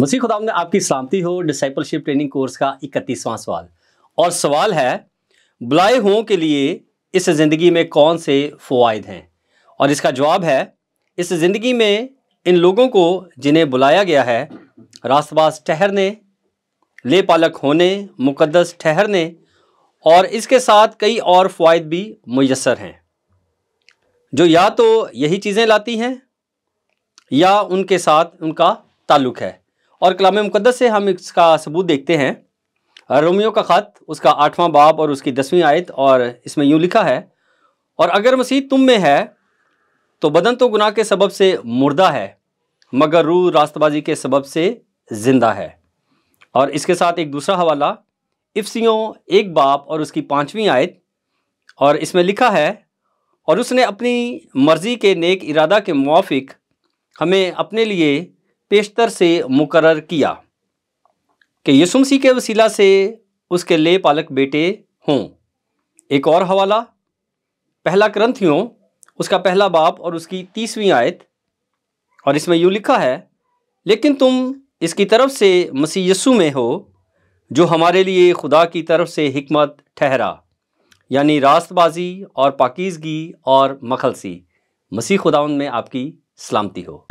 मसीह खुदाम ने आपकी सलामती हो डिसाइपलशिप ट्रेनिंग कोर्स का इकतीसवां सवाल और सवाल है बुलाए हुओं के लिए इस ज़िंदगी में कौन से फ़वाद हैं और इसका जवाब है इस ज़िंदगी में इन लोगों को जिन्हें बुलाया गया है रास्तबाज ठहरने ले पालक होने मुकदस ठहरने और इसके साथ कई और फ़वाद भी मैसर हैं जो या तो यही चीज़ें लाती हैं या उनके साथ उनका ताल्लुक़ है और कलाम मुकदस से हम इसका सबूत देखते हैं रोमियो का ख़त उसका आठवां बाब और उसकी दसवीं आयत और इसमें यूँ लिखा है और अगर मसीह तुम में है तो बदन तो गुनाह के सबब से मुर्दा है मगर रूह रास्तबाजी के सबब से ज़िंदा है और इसके साथ एक दूसरा हवाला इफ्सियों एक बाप और उसकी पाँचवीं आयत और इसमें लिखा है और उसने अपनी मर्ज़ी के नेक इरादा के मुआफ़ हमें अपने लिए पेशतर से मुकर किया कि यसुमसी के वसीला से उसके ले पालक बेटे हों एक और हवाला पहला ग्रंथियों उसका पहला बाप और उसकी तीसवीं आयत और इसमें यूँ लिखा है लेकिन तुम इसकी तरफ से मसीह यसु में हो जो हमारे लिए खुदा की तरफ से हमत ठहरा यानी रास्तबाजी और पाकिजगी और मखलसी मसीह खुदा में आपकी सलामती हो